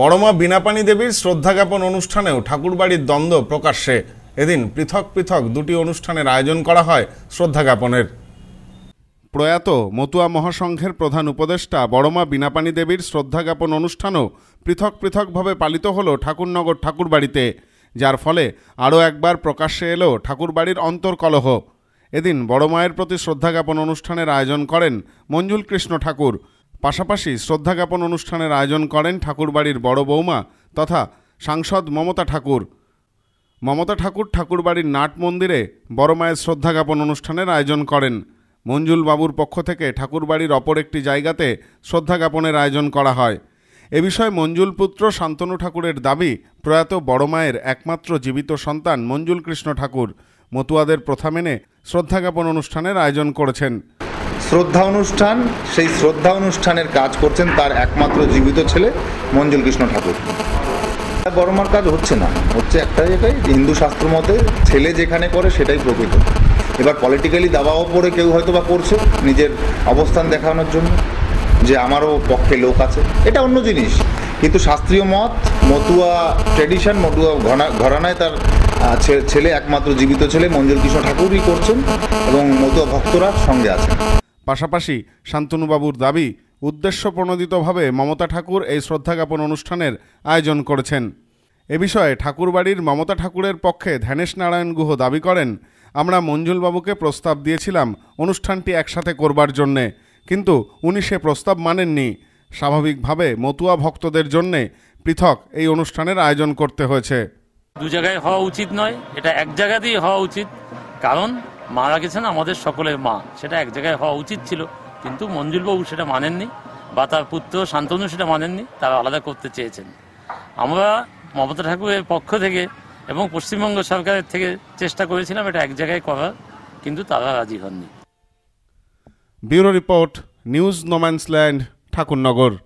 বড়মা বিনাপানি দেবীর শ্রদ্ধা জ্ঞাপন অনুষ্ঠানেও ঠাকুরবাড়ির দ্বন্দ্ব প্রকাশ্যে এদিন পৃথক পৃথক দুটি অনুষ্ঠানের আয়োজন করা হয় শ্রদ্ধা জ্ঞাপনের প্রয়াত মতুয়া মহাসংঘের প্রধান উপদেষ্টা বড়মা বিনাপানি দেবীর শ্রদ্ধা জ্ঞাপন অনুষ্ঠানও পৃথক পৃথকভাবে পালিত হল ঠাকুরনগর ঠাকুরবাড়িতে যার ফলে আরও একবার প্রকাশ্যে এলো ঠাকুরবাড়ির অন্তর্কলহ এদিন বড়মায়ের প্রতি শ্রদ্ধা জ্ঞাপন অনুষ্ঠানের আয়োজন করেন মঞ্জুল কৃষ্ণ ঠাকুর পাশাপাশি শ্রদ্ধা জ্ঞাপন অনুষ্ঠানের আয়োজন করেন ঠাকুরবাড়ির বড় বৌমা তথা সাংসদ মমতা ঠাকুর মমতা ঠাকুর ঠাকুরবাড়ির নাট মন্দিরে বড় মায়ের শ্রদ্ধা জ্ঞাপন অনুষ্ঠানের আয়োজন করেন মঞ্জুল বাবুর পক্ষ থেকে ঠাকুরবাড়ির অপর একটি জায়গাতে শ্রদ্ধা জ্ঞাপনের আয়োজন করা হয় এ বিষয়ে মঞ্জুল পুত্র শান্তনু ঠাকুরের দাবি প্রয়াত বড় মায়ের একমাত্র জীবিত সন্তান মঞ্জুল কৃষ্ণ ঠাকুর মতুয়াদের প্রথা মেনে শ্রদ্ধা জ্ঞাপন অনুষ্ঠানের আয়োজন করেছেন শ্রদ্ধা অনুষ্ঠান সেই শ্রদ্ধা অনুষ্ঠানের কাজ করছেন তার একমাত্র জীবিত ছেলে মঞ্জুল কৃষ্ণ ঠাকুর বড়মার কাজ হচ্ছে না হচ্ছে একটাই জায়গায় হিন্দু শাস্ত্র মতে ছেলে যেখানে করে সেটাই প্রকৃত এবার পলিটিক্যালি দাবাও পড়ে কেউ হয়তো বা করছে নিজের অবস্থান দেখানোর জন্য যে আমারও পক্ষে লোক আছে এটা অন্য জিনিস কিন্তু শাস্ত্রীয় মত মতুয়া ট্রেডিশন মতুয়া ঘরানায় তার ছেলে একমাত্র জীবিত ছেলে মঞ্জুর কৃষ্ণ ঠাকুরই করছেন এবং মতুয়া ভক্তরা সঙ্গে আছেন পাশাপাশি শান্তনুবাবুর দাবি উদ্দেশ্য প্রণোদিতভাবে মমতা ঠাকুর এই শ্রদ্ধাজ্ঞাপন অনুষ্ঠানের আয়োজন করেছেন এ বিষয়ে ঠাকুরবাড়ির মমতা ঠাকুরের পক্ষে ধ্যানেশ নারায়ণ গুহ দাবি করেন আমরা মঞ্জুলবাবুকে প্রস্তাব দিয়েছিলাম অনুষ্ঠানটি একসাথে করবার জন্যে কিন্তু উনি সে প্রস্তাব মানেননি স্বাভাবিকভাবে মতুয়া ভক্তদের জন্যে পৃথক এই অনুষ্ঠানের আয়োজন করতে হয়েছে দু জায়গায় হওয়া উচিত নয় এটা এক জায়গাতেই হওয়া উচিত কারণ মারা গেছেন আমাদের সকলের মা সেটা এক জায়গায় হওয়া উচিত ছিল কিন্তু মঞ্জুলবাবু সেটা মানেননি বা তার পুত্র শান্তনু সেটা মানেননি তারা আলাদা করতে চেয়েছেন আমরা মমতা ঠাকুরের পক্ষ থেকে এবং পশ্চিমবঙ্গ সরকারের থেকে চেষ্টা করেছিলাম এটা এক জায়গায় করার কিন্তু তারা রাজি হননি bureau report news no man's land Thakurnagar